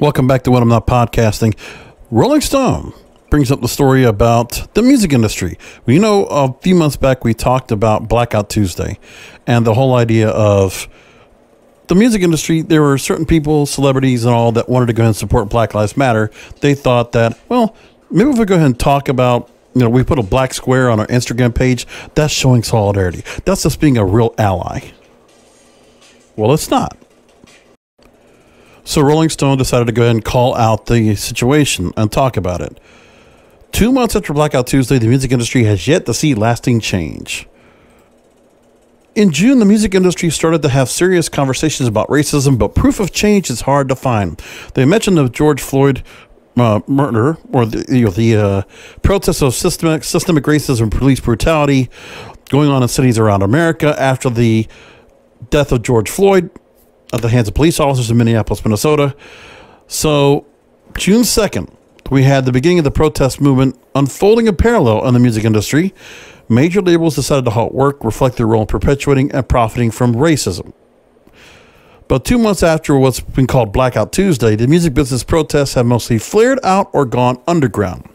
Welcome back to When I'm Not Podcasting. Rolling Stone brings up the story about the music industry. you know, a few months back, we talked about Blackout Tuesday and the whole idea of the music industry. There were certain people, celebrities, and all that wanted to go ahead and support Black Lives Matter. They thought that, well, maybe if we go ahead and talk about you know, we put a black square on our Instagram page. That's showing solidarity. That's us being a real ally. Well, it's not. So Rolling Stone decided to go ahead and call out the situation and talk about it. Two months after Blackout Tuesday, the music industry has yet to see lasting change. In June, the music industry started to have serious conversations about racism, but proof of change is hard to find. They mentioned the George Floyd uh, murder or the, you know, the uh, protests of systemic, systemic racism, police brutality going on in cities around America after the death of George Floyd at the hands of police officers in Minneapolis, Minnesota. So, June 2nd, we had the beginning of the protest movement unfolding a parallel in the music industry. Major labels decided to halt work, reflect their role in perpetuating and profiting from racism. But two months after what's been called Blackout Tuesday, the music business protests have mostly flared out or gone underground.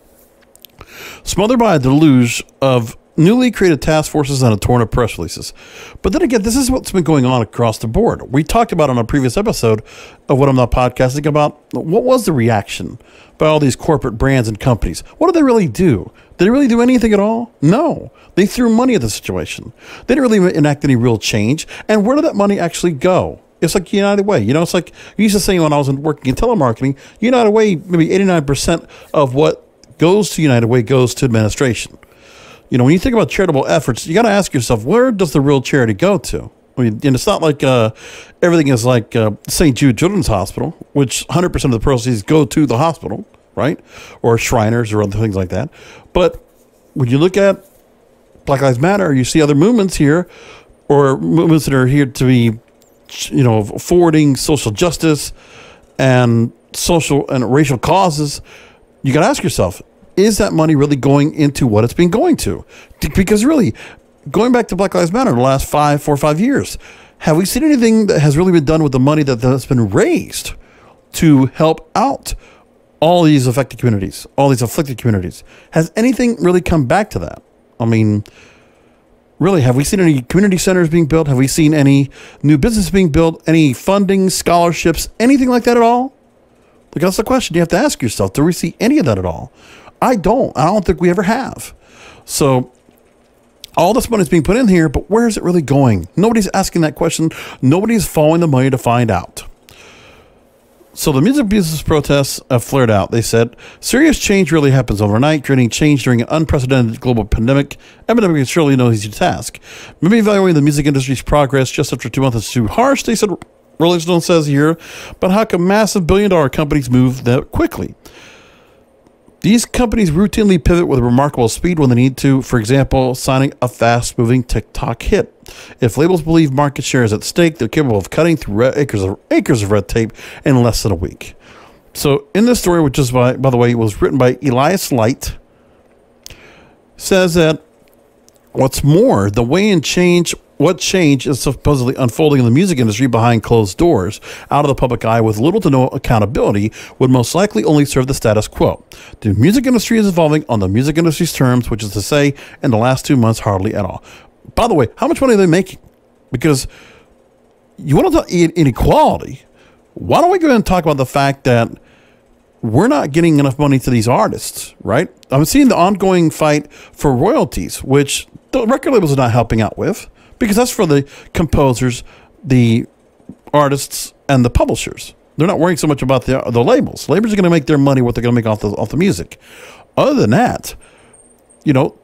Smothered by a deluge of newly created task forces and a torrent of press releases. But then again, this is what's been going on across the board. We talked about on a previous episode of What I'm Not Podcasting about what was the reaction by all these corporate brands and companies. What did they really do? Did they really do anything at all? No. They threw money at the situation. They didn't really enact any real change. And where did that money actually go? It's like United Way. You know, it's like you used to say when I was working in telemarketing, United Way, maybe 89% of what goes to United Way goes to administration you know, when you think about charitable efforts, you got to ask yourself, where does the real charity go to? I mean, and it's not like uh, everything is like uh, St. Jude Children's Hospital, which 100% of the proceeds go to the hospital, right? Or Shriners or other things like that. But when you look at Black Lives Matter, you see other movements here or movements that are here to be, you know, forwarding social justice and social and racial causes. You got to ask yourself, is that money really going into what it's been going to? Because really, going back to Black Lives Matter, the last five, four, five years, have we seen anything that has really been done with the money that has been raised to help out all these affected communities, all these afflicted communities? Has anything really come back to that? I mean, really, have we seen any community centers being built? Have we seen any new business being built? Any funding, scholarships, anything like that at all? Like, that's the question you have to ask yourself. Do we see any of that at all? I don't. I don't think we ever have. So all this money is being put in here, but where is it really going? Nobody's asking that question. Nobody's following the money to find out. So the music business protests have flared out. They said serious change really happens overnight, creating change during an unprecedented global pandemic. Epidemic is surely no easy task. Maybe evaluating the music industry's progress just after two months is too harsh. They said Rolling Stone says here, but how can massive billion dollar companies move that quickly? These companies routinely pivot with remarkable speed when they need to, for example, signing a fast moving TikTok hit. If labels believe market share is at stake, they're capable of cutting through acres of, acres of red tape in less than a week. So, in this story, which is, by, by the way, was written by Elias Light, says that What's more, the way in change what change is supposedly unfolding in the music industry behind closed doors, out of the public eye with little to no accountability, would most likely only serve the status quo. The music industry is evolving on the music industry's terms, which is to say, in the last two months, hardly at all. By the way, how much money are they making? Because you want to talk inequality. Why don't we go and talk about the fact that we're not getting enough money to these artists, right? I'm seeing the ongoing fight for royalties, which the record labels are not helping out with because that's for the composers, the artists, and the publishers. They're not worrying so much about the the labels. Labels are going to make their money what they're going to make off the off the music. Other than that, you know,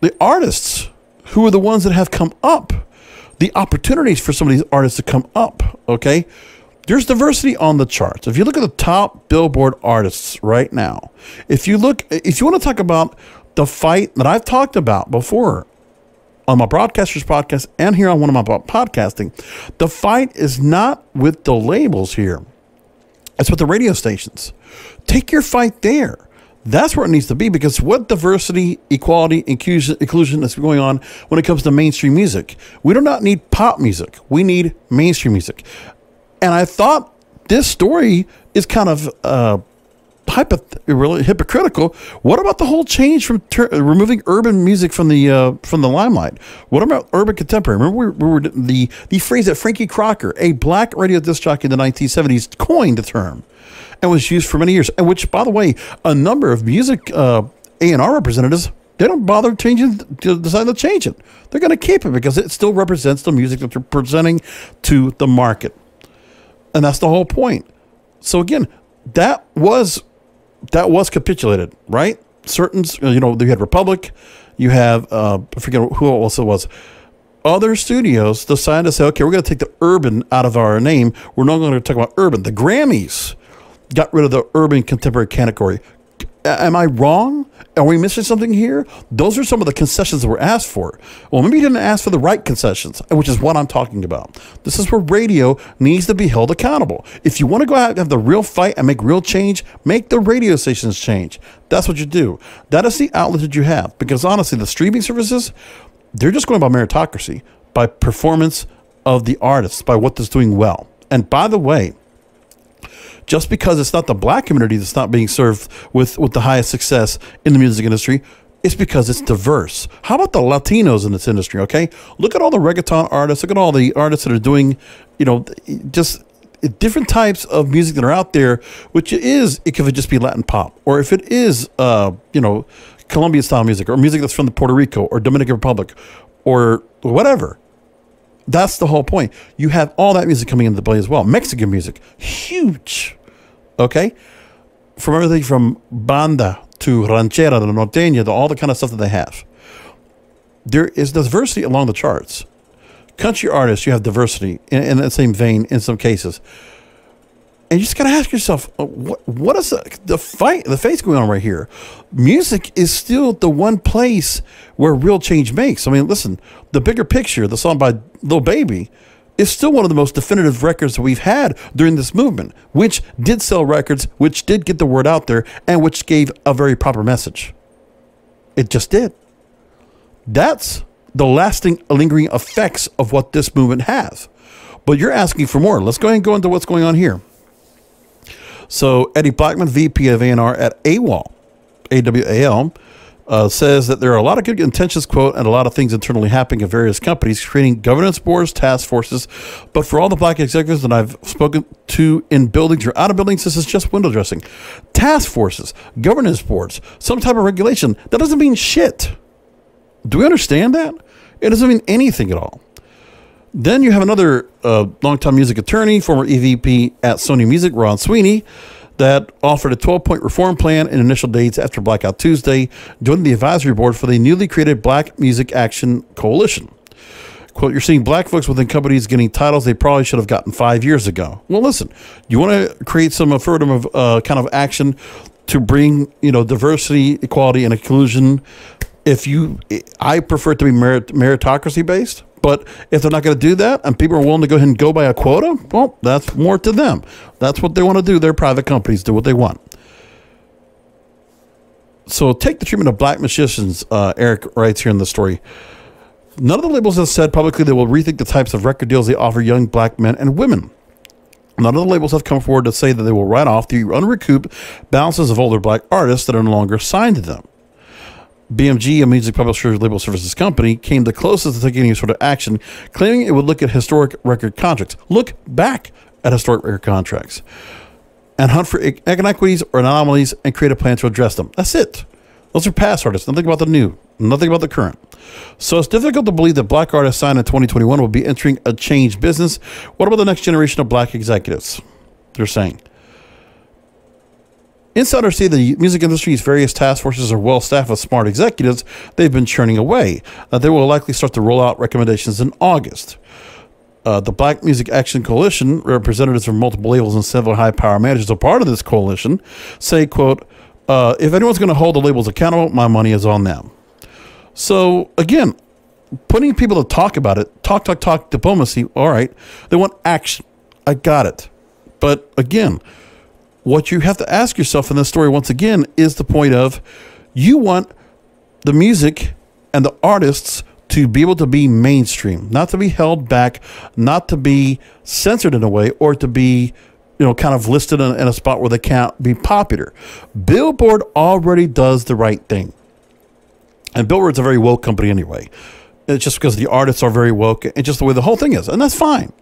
the artists who are the ones that have come up, the opportunities for some of these artists to come up. Okay, there's diversity on the charts. If you look at the top Billboard artists right now, if you look, if you want to talk about the fight that I've talked about before on my broadcasters podcast and here on one of my podcasting. The fight is not with the labels here. It's with the radio stations. Take your fight there. That's where it needs to be because what diversity, equality, inclusion is going on when it comes to mainstream music. We do not need pop music. We need mainstream music. And I thought this story is kind of uh, hypoth- really hypocritical. What about the whole change from ter- removing urban music from the uh, from the limelight? What about urban contemporary? Remember, we, we were the the phrase that Frankie Crocker, a black radio disc jockey in the 1970s, coined the term, and was used for many years. And which, by the way, a number of music uh, A&R representatives they don't bother changing, decide to change it. They're going to keep it because it still represents the music that they're presenting to the market. And that's the whole point. So again, that was that was capitulated, right? Certain, you know, you had Republic, you have, uh, I forget who else it was. Other studios decided to say, okay, we're going to take the urban out of our name. We're not going to talk about urban. The Grammys got rid of the urban contemporary category am I wrong? Are we missing something here? Those are some of the concessions that were asked for. Well, maybe you didn't ask for the right concessions, which is what I'm talking about. This is where radio needs to be held accountable. If you want to go out and have the real fight and make real change, make the radio stations change. That's what you do. That is the outlet that you have. Because honestly, the streaming services, they're just going by meritocracy, by performance of the artists, by what they're doing well. And by the way, just because it's not the black community that's not being served with, with the highest success in the music industry, it's because it's diverse. How about the Latinos in this industry? Okay, look at all the reggaeton artists. Look at all the artists that are doing, you know, just different types of music that are out there. Which is it could just be Latin pop, or if it is, uh, you know, Colombian style music, or music that's from the Puerto Rico or Dominican Republic, or whatever. That's the whole point. You have all that music coming into the play as well. Mexican music, huge. Okay? From everything from banda to ranchera to norteña to all the kind of stuff that they have. There is diversity along the charts. Country artists, you have diversity in, in that same vein in some cases and you just gotta ask yourself, uh, what what is the, the fight, the face going on right here? Music is still the one place where real change makes. I mean, listen, the bigger picture, the song by Lil Baby, is still one of the most definitive records we've had during this movement, which did sell records, which did get the word out there, and which gave a very proper message. It just did. That's the lasting, lingering effects of what this movement has. But you're asking for more. Let's go ahead and go into what's going on here. So Eddie Blackman, VP of A&R at AWOL, AWAL, uh, says that there are a lot of good intentions, quote, and a lot of things internally happening at various companies, creating governance boards, task forces. But for all the black executives that I've spoken to in buildings or out of buildings, this is just window dressing. Task forces, governance boards, some type of regulation. That doesn't mean shit. Do we understand that? It doesn't mean anything at all. Then you have another uh, longtime music attorney, former EVP at Sony Music, Ron Sweeney, that offered a 12 point reform plan and initial dates after Blackout Tuesday, joining the advisory board for the newly created Black Music Action Coalition. Quote, you're seeing black folks within companies getting titles they probably should have gotten five years ago. Well, listen, you want to create some affirmative of uh, kind of action to bring, you know, diversity, equality, and inclusion. If you, I prefer it to be merit, meritocracy based but if they're not going to do that and people are willing to go ahead and go by a quota, well, that's more to them. That's what they want to do. Their private companies do what they want. So take the treatment of black musicians, uh, Eric writes here in the story. None of the labels have said publicly they will rethink the types of record deals they offer young black men and women. None of the labels have come forward to say that they will write off the unrecouped balances of older black artists that are no longer signed to them. BMG, a music publisher label services company, came the closest to taking any sort of action, claiming it would look at historic record contracts, look back at historic record contracts, and hunt for inequities or anomalies and create a plan to address them. That's it. Those are past artists, nothing about the new, nothing about the current. So it's difficult to believe that black artists signed in 2021 will be entering a changed business. What about the next generation of black executives? They're saying. Insiders say the music industry's various task forces are well staffed with smart executives they've been churning away. Uh, they will likely start to roll out recommendations in August. Uh, the Black Music Action Coalition, representatives from multiple labels and several high power managers are part of this coalition, say, quote, uh, if anyone's going to hold the labels accountable, my money is on them. So again, putting people to talk about it, talk, talk, talk, diplomacy, all right. They want action. I got it. But again, what you have to ask yourself in this story once again is the point of you want the music and the artists to be able to be mainstream, not to be held back, not to be censored in a way, or to be you know kind of listed in, in a spot where they can't be popular. Billboard already does the right thing, and Billboard's a very woke company anyway. It's just because the artists are very woke, and just the way the whole thing is, and that's fine.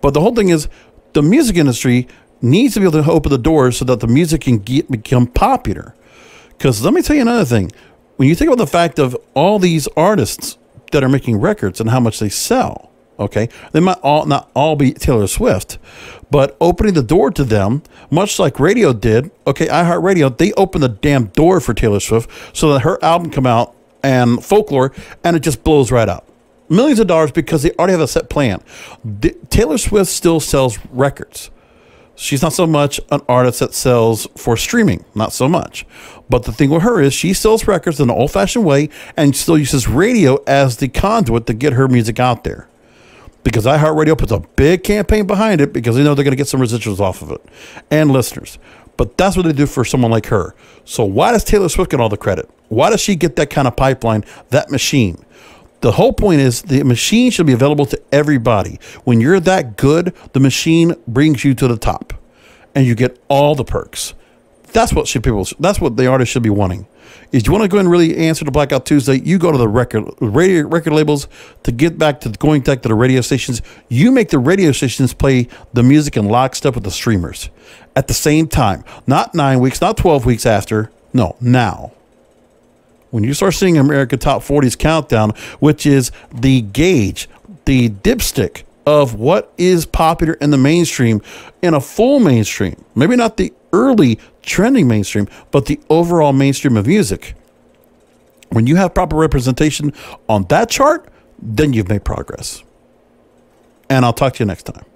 But the whole thing is the music industry needs to be able to open the doors so that the music can get, become popular. Because let me tell you another thing. When you think about the fact of all these artists that are making records and how much they sell, okay, they might all not all be Taylor Swift, but opening the door to them, much like radio did, okay, iHeartRadio, they opened the damn door for Taylor Swift so that her album come out and folklore, and it just blows right up millions of dollars because they already have a set plan. Taylor Swift still sells records she's not so much an artist that sells for streaming, not so much. But the thing with her is she sells records in an old fashioned way and still uses radio as the conduit to get her music out there. Because iHeartRadio puts a big campaign behind it because they know they're going to get some residuals off of it and listeners. But that's what they do for someone like her. So why does Taylor Swift get all the credit? Why does she get that kind of pipeline, that machine? The whole point is the machine should be available to everybody. When you're that good, the machine brings you to the top and you get all the perks. That's what should people that's what the artist should be wanting. Is you want to go and really answer to Blackout Tuesday, you go to the record radio, record labels to get back to going back to the radio stations. You make the radio stations play the music lock lockstep with the streamers at the same time. Not nine weeks, not twelve weeks after. No, now when you start seeing America Top 40s Countdown, which is the gauge, the dipstick of what is popular in the mainstream, in a full mainstream, maybe not the early trending mainstream, but the overall mainstream of music. When you have proper representation on that chart, then you've made progress. And I'll talk to you next time.